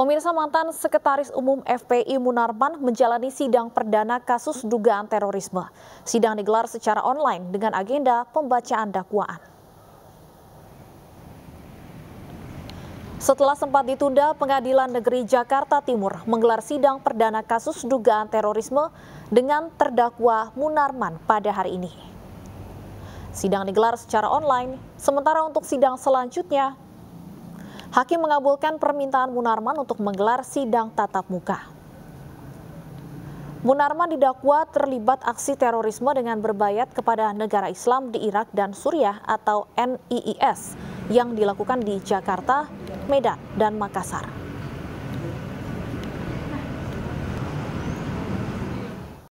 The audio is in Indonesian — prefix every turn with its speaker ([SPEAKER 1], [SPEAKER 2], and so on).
[SPEAKER 1] Pemirsa mantan Sekretaris Umum FPI Munarman menjalani sidang perdana kasus dugaan terorisme. Sidang digelar secara online dengan agenda pembacaan dakwaan. Setelah sempat ditunda, Pengadilan Negeri Jakarta Timur menggelar sidang perdana kasus dugaan terorisme dengan terdakwa Munarman pada hari ini. Sidang digelar secara online, sementara untuk sidang selanjutnya Hakim mengabulkan permintaan Munarman untuk menggelar sidang tatap muka. Munarman didakwa terlibat aksi terorisme dengan berbayat kepada negara Islam di Irak dan Suriah atau NIIS yang dilakukan di Jakarta, Medan, dan Makassar.